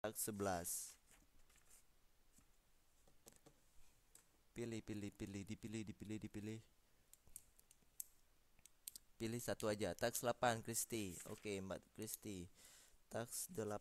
11 pilih pilih pilih dipilih dipilih dipilih pilih satu aja tax 8 Kristi oke okay, Mbak Kristi tax 8 oke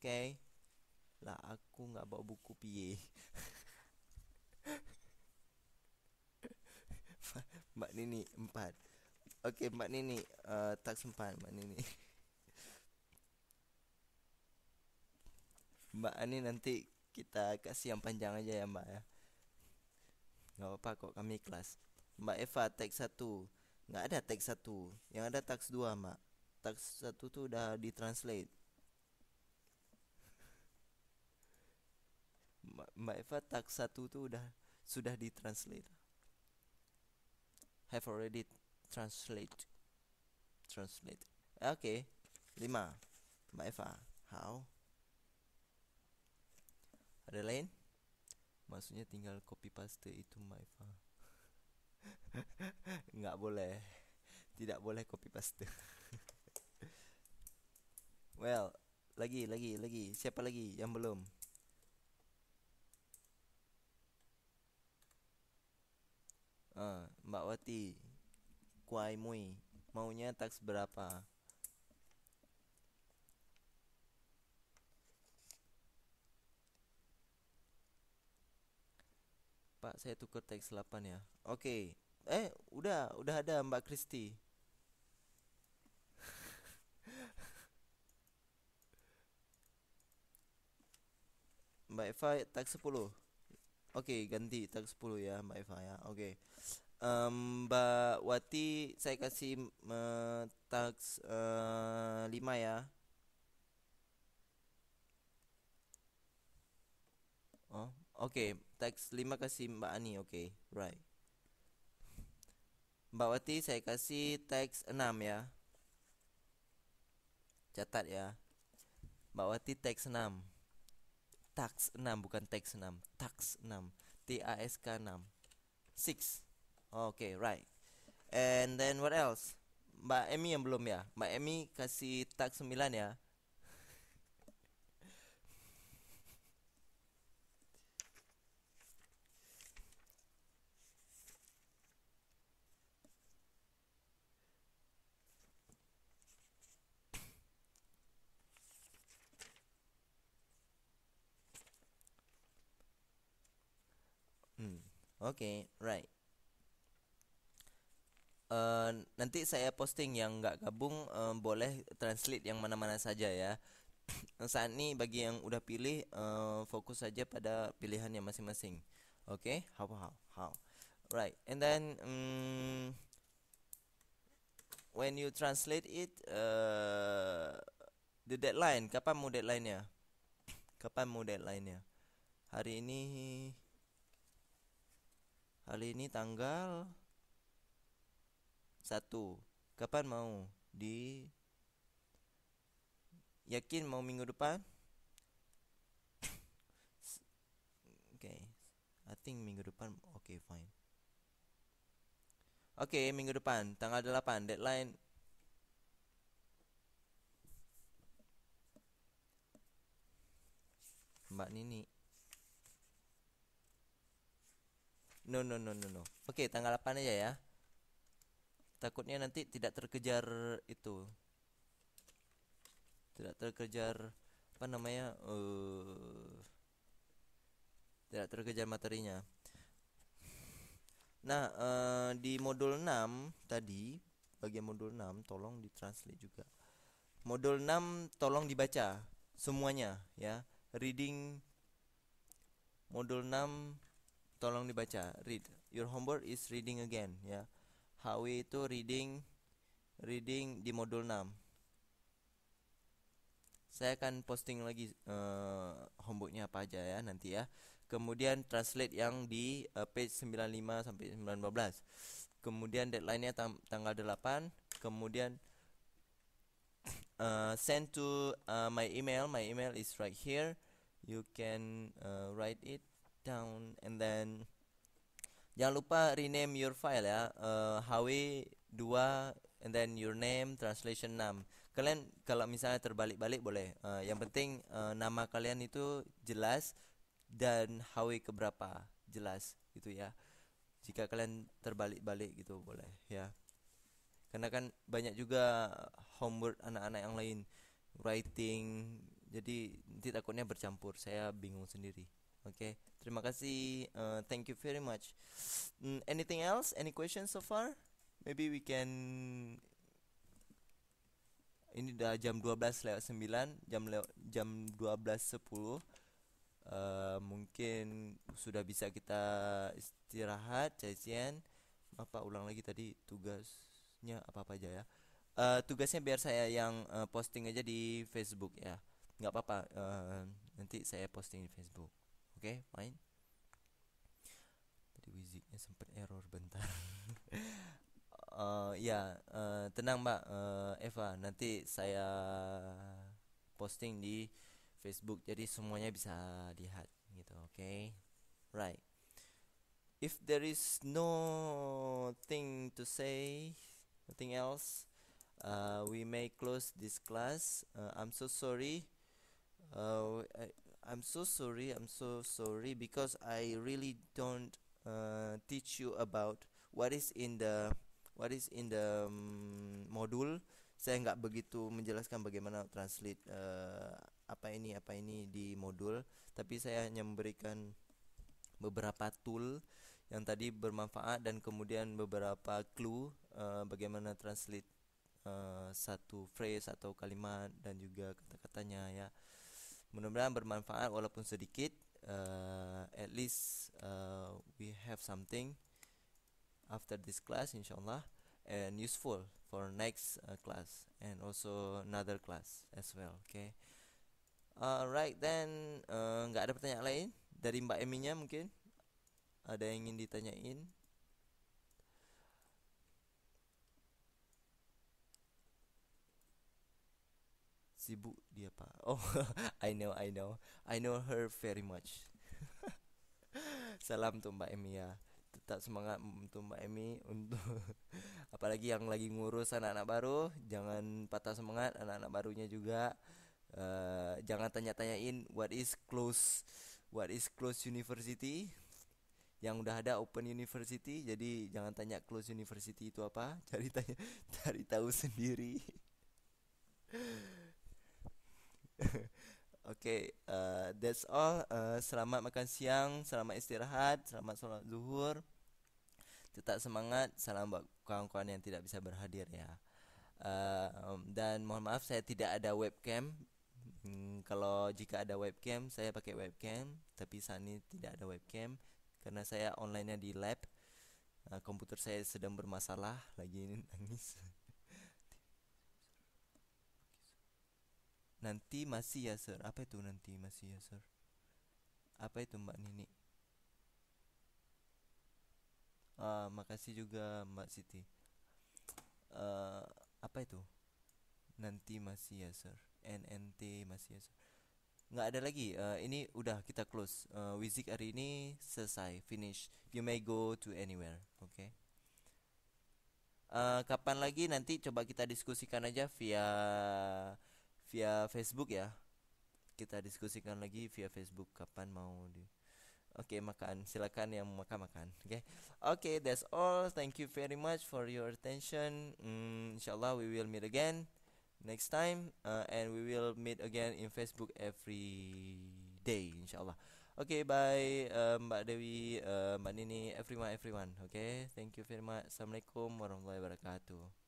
okay. lah aku nggak bawa buku piye Mbak Nini 4 oke okay, Mbak Nini uh, tax 4 Mbak Nini Mbak Ani nanti kita kasih yang panjang aja ya Mbak ya. Gak apa-apa kok kami kelas. Mbak Eva tag 1. Gak ada tag 1. Yang ada tag 2 Mbak. Tag 1 tuh udah di translate Mbak Eva tag 1 tuh udah sudah di translate Have already translate. Translate. Oke. Okay. 5. Mbak Eva, how? ada lain maksudnya tinggal copy paste itu my nggak boleh tidak boleh copy paste well lagi lagi lagi siapa lagi yang belum uh, Mbak Wati Kuai Mui maunya tax berapa Pak, saya tukar teks 8 ya. Oke. Okay. Eh, udah, udah ada Mbak Kristi. Mbak Eva tag 10. Oke, okay, ganti tag 10 ya Mbak Eva ya. Oke. Okay. Um, Mbak Wati saya kasih uh, tag uh, 5 ya. Oh, Oke, okay, teks 5 kasih Mbak Ani. Oke, okay, right. Mbak Wati saya kasih teks 6 ya. Catat ya. Mbak Wati teks 6. tax 6 bukan teks 6. tax 6. T A S K 6. 6. Oke, okay, right. And then what else? Mbak Emi yang belum ya. Mbak Emi kasih tax 9 ya. Oke, okay, right. Uh, nanti saya posting yang nggak gabung uh, boleh translate yang mana-mana saja ya. Saat ini bagi yang udah pilih uh, fokus saja pada pilihannya masing-masing. Oke, okay? how how how. Right, and then um, when you translate it, uh, the deadline. Kapan mau deadline-nya? Kapan mau deadline-nya? Hari ini Hari ini tanggal satu. Kapan mau? Di Yakin mau minggu depan? Oke. Okay. I think minggu depan oke okay, fine. Oke, okay, minggu depan tanggal 8 deadline Mbak Nini No no no no no. Oke, okay, tanggal 8 aja ya. Takutnya nanti tidak terkejar itu. Tidak terkejar apa namanya? Uh, tidak terkejar materinya. Nah, uh, di modul 6 tadi, bagian modul 6 tolong ditranslate juga. Modul 6 tolong dibaca semuanya ya. Reading modul 6 tolong dibaca read your homework is reading again ya HW itu reading reading di modul 6 saya akan posting lagi uh, homeworknya apa aja ya nanti ya kemudian translate yang di uh, page 95 sampai 19 kemudian deadline-nya tanggal 8 kemudian uh, send to uh, my email my email is right here you can uh, write it down and then jangan lupa rename your file ya uh, eh, HW 2 and then your name translation 6 kalian kalau misalnya terbalik-balik boleh uh, yang penting uh, nama kalian itu jelas dan HW keberapa jelas gitu ya jika kalian terbalik-balik gitu boleh ya karena kan banyak juga homework anak-anak yang lain writing jadi nanti takutnya bercampur saya bingung sendiri Oke, okay. terima kasih. Uh, thank you very much. Mm, anything else? Any questions so far? Maybe we can ini dah jam 12 lewat 9, jam lew jam 12.10. Uh, eh, mungkin sudah bisa kita istirahat, cacian. Apa ulang lagi tadi tugasnya apa-apa aja ya. Uh, tugasnya biar saya yang uh, posting aja di Facebook ya. nggak apa-apa, uh, nanti saya posting di Facebook oke okay, fine tadi wiziknya sempat error bentar uh, ya uh, tenang mbak uh, Eva nanti saya posting di Facebook jadi semuanya bisa lihat gitu oke okay? right if there is no thing to say nothing else uh, we may close this class uh, I'm so sorry uh, I'm so sorry, I'm so sorry because I really don't uh, teach you about what is in the what is in the um, module. Saya nggak begitu menjelaskan bagaimana translate uh, apa ini apa ini di modul, tapi saya hanya memberikan beberapa tool yang tadi bermanfaat dan kemudian beberapa clue uh, bagaimana translate uh, satu phrase atau kalimat dan juga kata-katanya ya mudah-mudahan bermanfaat walaupun sedikit uh, at least uh, we have something after this class insyaallah and useful for next uh, class and also another class as well okay alright then nggak uh, ada pertanyaan lain dari Mbak Eminya mungkin ada yang ingin ditanyain sibuk dia pak oh I know I know I know her very much salam tuh Mbak Emi ya tetap semangat untuk Mbak Emi untuk apalagi yang lagi ngurus anak-anak baru jangan patah semangat anak-anak barunya juga uh, jangan tanya-tanyain what is close what is close university yang udah ada open university jadi jangan tanya close university itu apa cari tanya cari tahu sendiri Oke, okay, uh, eh, that's all. Uh, selamat makan siang, selamat istirahat, selamat sholat zuhur. Tetap semangat. Salam buat kawan-kawan yang tidak bisa berhadir ya. Uh, um, dan mohon maaf saya tidak ada webcam. Hmm, kalau jika ada webcam, saya pakai webcam. Tapi saat ini tidak ada webcam karena saya onlinenya di lab. Uh, komputer saya sedang bermasalah lagi ini nangis. nanti masih ya sir apa itu nanti masih ya sir apa itu mbak Nini uh, makasih juga mbak Siti uh, apa itu nanti masih ya sir NNT masih ya sir nggak ada lagi uh, ini udah kita close uh, Wizik hari ini selesai finish you may go to anywhere oke okay? uh, kapan lagi nanti coba kita diskusikan aja via via Facebook ya kita diskusikan lagi via Facebook kapan mau di Oke okay, makan silakan yang makan makan oke okay. oke okay, that's all thank you very much for your attention mm, insyaallah we will meet again next time uh, and we will meet again in Facebook every day insyaallah oke okay, bye uh, Mbak Dewi uh, Mbak Nini everyone everyone oke okay? thank you very much assalamualaikum warahmatullahi wabarakatuh